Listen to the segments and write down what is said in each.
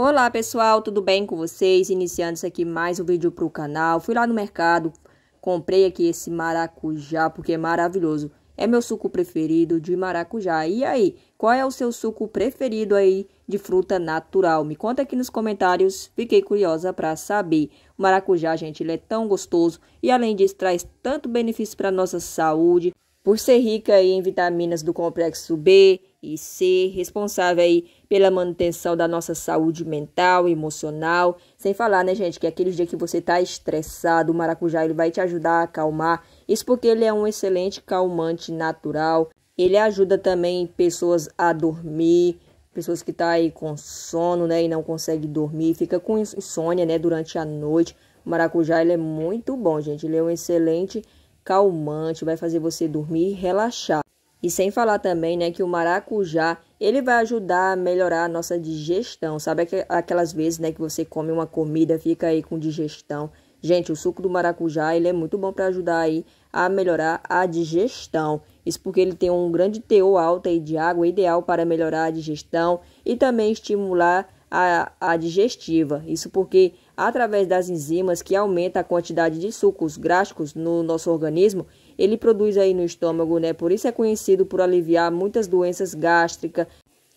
Olá pessoal, tudo bem com vocês? Iniciando isso aqui mais um vídeo para o canal. Fui lá no mercado, comprei aqui esse maracujá porque é maravilhoso. É meu suco preferido de maracujá. E aí, qual é o seu suco preferido aí de fruta natural? Me conta aqui nos comentários, fiquei curiosa para saber. O maracujá, gente, ele é tão gostoso e além disso traz tanto benefício para nossa saúde por ser rica em vitaminas do complexo B e C, responsável aí pela manutenção da nossa saúde mental, emocional, sem falar, né, gente, que é aqueles dias que você tá estressado, o maracujá ele vai te ajudar a acalmar. Isso porque ele é um excelente calmante natural. Ele ajuda também pessoas a dormir, pessoas que tá aí com sono, né, e não consegue dormir, fica com insônia, né, durante a noite. O maracujá ele é muito bom, gente. Ele é um excelente calmante, vai fazer você dormir e relaxar. E sem falar também, né, que o maracujá, ele vai ajudar a melhorar a nossa digestão. Sabe aquelas vezes, né, que você come uma comida, fica aí com digestão. Gente, o suco do maracujá, ele é muito bom para ajudar aí a melhorar a digestão. Isso porque ele tem um grande teor alto aí de água, ideal para melhorar a digestão e também estimular a, a digestiva. Isso porque através das enzimas que aumenta a quantidade de sucos gráficos no nosso organismo, ele produz aí no estômago, né? Por isso é conhecido por aliviar muitas doenças gástricas.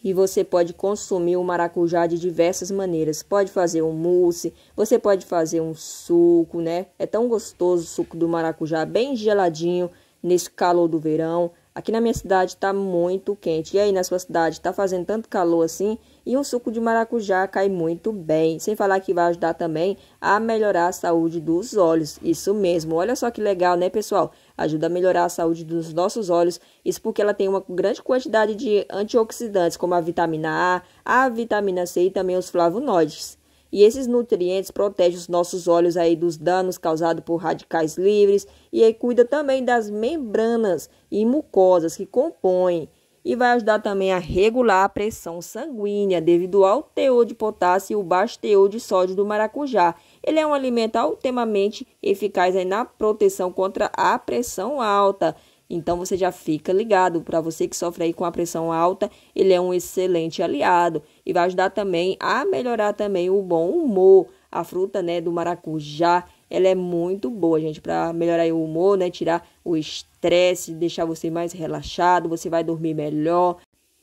E você pode consumir o maracujá de diversas maneiras. Pode fazer um mousse, você pode fazer um suco, né? É tão gostoso o suco do maracujá, bem geladinho nesse calor do verão. Aqui na minha cidade está muito quente. E aí, na sua cidade, está fazendo tanto calor assim? E um suco de maracujá cai muito bem. Sem falar que vai ajudar também a melhorar a saúde dos olhos. Isso mesmo. Olha só que legal, né, pessoal? Ajuda a melhorar a saúde dos nossos olhos. Isso porque ela tem uma grande quantidade de antioxidantes, como a vitamina A, a vitamina C e também os flavonoides. E esses nutrientes protegem os nossos olhos aí dos danos causados por radicais livres e aí cuida também das membranas e mucosas que compõem e vai ajudar também a regular a pressão sanguínea devido ao teor de potássio e o baixo teor de sódio do maracujá. Ele é um alimento altamente eficaz na proteção contra a pressão alta. Então você já fica ligado, para você que sofre aí com a pressão alta, ele é um excelente aliado e vai ajudar também a melhorar também o bom humor. A fruta, né, do maracujá, ela é muito boa, gente, para melhorar o humor, né, tirar o estresse, deixar você mais relaxado, você vai dormir melhor,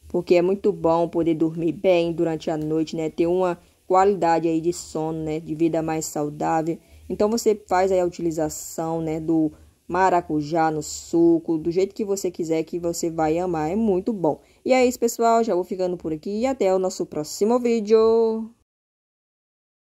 porque é muito bom poder dormir bem durante a noite, né, ter uma qualidade aí de sono, né, de vida mais saudável. Então você faz aí a utilização, né, do maracujá no suco, do jeito que você quiser, que você vai amar. É muito bom. E é isso, pessoal. Já vou ficando por aqui e até o nosso próximo vídeo.